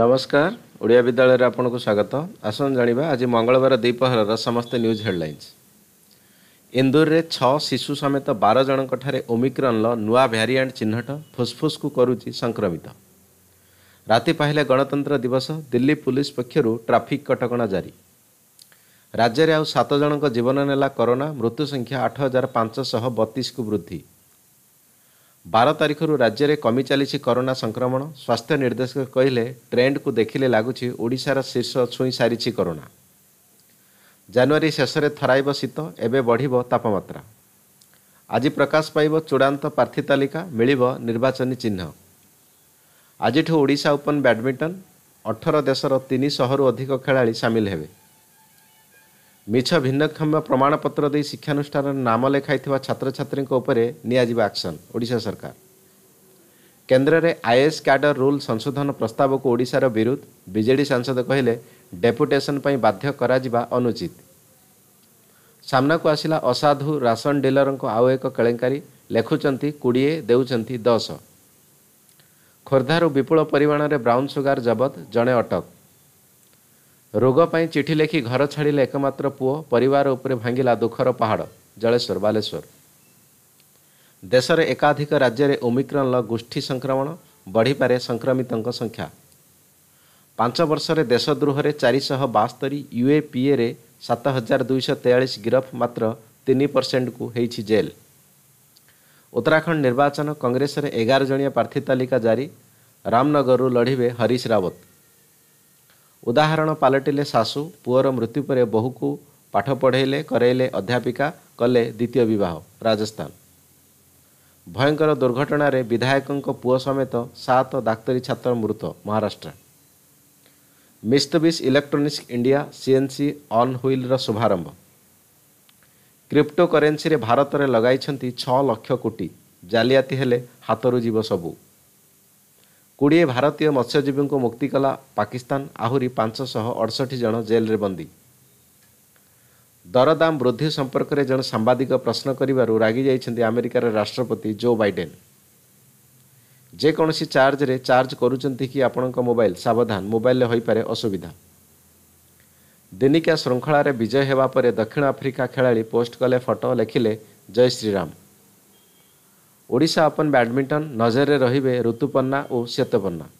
ନମସ୍କାର ଓଡ଼ିଆ ବିଦ୍ୟାଳୟରେ ଆପଣଙ୍କୁ ସ୍ୱାଗତ ଆସନ୍ତୁ ଜାଣିବା ଆଜି ମଙ୍ଗଳବାର ଦ୍ୱିପହରର ସମସ୍ତ ନ୍ୟୁଜ୍ ହେଡ଼ଲାଇନ୍ସ ଇନ୍ଦୋରରେ ଛଅ ଶିଶୁ ସମେତ ବାର ଜଣଙ୍କଠାରେ ଓମିକ୍ରନ୍ର ନୂଆ ଭ୍ୟାରିଆଣ୍ଟ ଚିହ୍ନଟ ଫୁସ୍ଫୁସ୍କୁ କରୁଛି ସଂକ୍ରମିତ ରାତି ପାହିଲେ ଗଣତନ୍ତ୍ର ଦିବସ ଦିଲ୍ଲୀ ପୁଲିସ ପକ୍ଷରୁ ଟ୍ରାଫିକ୍ କଟକଣା ଜାରି ରାଜ୍ୟରେ ଆଉ ସାତ ଜଣଙ୍କ ଜୀବନ ନେଲା କରୋନା ମୃତ୍ୟୁ ସଂଖ୍ୟା ଆଠ ହଜାର ପାଞ୍ଚଶହ ବତିଶକୁ ବୃଦ୍ଧି ବାର ତାରିଖରୁ ରାଜ୍ୟରେ କମି ଚାଲିଛି କରୋନା ସଂକ୍ରମଣ ସ୍ୱାସ୍ଥ୍ୟ ନିର୍ଦ୍ଦେଶକ କହିଲେ ଟ୍ରେଣ୍ଡକୁ ଦେଖିଲେ ଲାଗୁଛି ଓଡ଼ିଶାର ଶୀର୍ଷ ଛୁଇଁ ସାରିଛି କରୋନା ଜାନୁଆରୀ ଶେଷରେ ଥରାଇବ ଶୀତ ଏବେ ବଢ଼ିବ ତାପମାତ୍ରା ଆଜି ପ୍ରକାଶ ପାଇବ ଚୂଡ଼ାନ୍ତ ପ୍ରାର୍ଥୀ ତାଲିକା ମିଳିବ ନିର୍ବାଚନୀ ଚିହ୍ନ ଆଜିଠୁ ଓଡ଼ିଶା ଓପନ୍ ବ୍ୟାଡ଼ମିଣ୍ଟନ ଅଠର ଦେଶର ତିନିଶହରୁ ଅଧିକ ଖେଳାଳି ସାମିଲ ହେବେ ମିଛ ଭିନ୍ନକ୍ଷମ ପ୍ରମାଣପତ୍ର ଦେଇ ଶିକ୍ଷାନୁଷ୍ଠାନରେ ନାମ ଲେଖାଇଥିବା ଛାତ୍ରଛାତ୍ରୀଙ୍କ ଉପରେ ନିଆଯିବ ଆକ୍ସନ୍ ଓଡ଼ିଶା ସରକାର କେନ୍ଦ୍ରରେ ଆଇଏସ୍ କ୍ୟାଡର ରୁଲ୍ ସଂଶୋଧନ ପ୍ରସ୍ତାବକୁ ଓଡ଼ିଶାର ବିରୁଦ୍ଧ ବିଜେଡ଼ି ସାଂସଦ କହିଲେ ଡେପୁଟେସନ୍ ପାଇଁ ବାଧ୍ୟ କରାଯିବା ଅନୁଚିତ ସାମ୍ନାକୁ ଆସିଲା ଅସାଧୁ ରାସନ ଡିଲରଙ୍କ ଆଉ ଏକ କେଳେଙ୍କାରୀ ଲେଖୁଛନ୍ତି କୋଡ଼ିଏ ଦେଉଛନ୍ତି ଦଶ ଖୋର୍ଦ୍ଧାରୁ ବିପୁଳ ପରିମାଣରେ ବ୍ରାଉନ୍ ସୁଗାର ଜବତ ଜଣେ ଅଟକ ରୋଗ ପାଇଁ ଚିଠି ଲେଖି ଘର ଛାଡ଼ିଲେ ଏକମାତ୍ର ପୁଅ ପରିବାର ଉପରେ ଭାଙ୍ଗିଲା ଦୁଃଖର ପାହାଡ଼ ଜଳେଶ୍ୱର ବାଲେଶ୍ୱର ଦେଶରେ ଏକାଧିକ ରାଜ୍ୟରେ ଓମିକ୍ରନ୍ର ଗୋଷ୍ଠୀ ସଂକ୍ରମଣ ବଢ଼ିପାରେ ସଂକ୍ରମିତଙ୍କ ସଂଖ୍ୟା ପାଞ୍ଚ ବର୍ଷରେ ଦେଶଦ୍ରୋହରେ ଚାରିଶହ ବାସ୍ତରି ୟୁଏପିଏରେ ସାତ ହଜାର ଦୁଇଶହ ତେୟାଳିଶ ଗିରଫ ମାତ୍ର ତିନି ପରସେଣ୍ଟକୁ ହେଇଛି ଜେଲ୍ ଉତ୍ତରାଖଣ୍ଡ ନିର୍ବାଚନ କଂଗ୍ରେସରେ ଏଗାର ଜଣିଆ ପ୍ରାର୍ଥୀ ତାଲିକା ଜାରି ରାମନଗରରୁ ଲଢ଼ିବେ ହରିଶ ରାବତ ଉଦାହରଣ ପାଲଟିଲେ ଶାଶୁ ପୁଅର ମୃତ୍ୟୁ ପରେ ବୋହୂକୁ ପାଠ ପଢ଼ାଇଲେ କରାଇଲେ ଅଧ୍ୟାପିକା କଲେ ଦ୍ୱିତୀୟ ବିବାହ ରାଜସ୍ଥାନ ଭୟଙ୍କର ଦୁର୍ଘଟଣାରେ ବିଧାୟକଙ୍କ ପୁଅ ସମେତ ସାତ ଡାକ୍ତରୀ ଛାତ୍ର ମୃତ ମହାରାଷ୍ଟ୍ର ମିସ୍ତବିସ୍ electronics India CNC on wheeler ଶୁଭାରମ୍ଭ କ୍ରିପ୍ଟୋ କରେନ୍ସିରେ ଭାରତରେ ଲଗାଇଛନ୍ତି ଛଅ ଲକ୍ଷ କୋଟି ଜାଲିଆତି ହେଲେ ହାତରୁ ଯିବ ସବୁ କୋଡ଼ିଏ ଭାରତୀୟ ମତ୍ସ୍ୟଜୀବୀଙ୍କୁ ମୁକ୍ତି କଲା ପାକିସ୍ତାନ ଆହୁରି ପାଞ୍ଚଶହ ଅଡ଼ଷଠି ଜଣ ଜେଲ୍ରେ ବନ୍ଦୀ ଦରଦାମ ବୃଦ୍ଧି ସମ୍ପର୍କରେ ଜଣେ ସାମ୍ବାଦିକ ପ୍ରଶ୍ନ କରିବାରୁ ରାଗିଯାଇଛନ୍ତି ଆମେରିକାର ରାଷ୍ଟ୍ରପତି ଜୋ ବାଇଡେନ୍ ଯେକୌଣସି ଚାର୍ଜରେ ଚାର୍ଜ କରୁଛନ୍ତି କି ଆପଣଙ୍କ ମୋବାଇଲ୍ ସାବଧାନ ମୋବାଇଲ୍ରେ ହୋଇପାରେ ଅସୁବିଧା ଦିନିକିଆ ଶୃଙ୍ଖଳାରେ ବିଜୟ ହେବା ପରେ ଦକ୍ଷିଣ ଆଫ୍ରିକା ଖେଳାଳି ପୋଷ୍ଟ କଲେ ଫଟୋ ଲେଖିଲେ ଜୟ ଶ୍ରୀରାମ ଓଡ଼ିଶା ଓପନ୍ ବ୍ୟାଡ଼ମିଣ୍ଟନ ନଜରରେ ରହିବେ ଋତୁପର୍ଣ୍ଣା ଓ ଶ୍ୱେତପର୍ଣ୍ଣା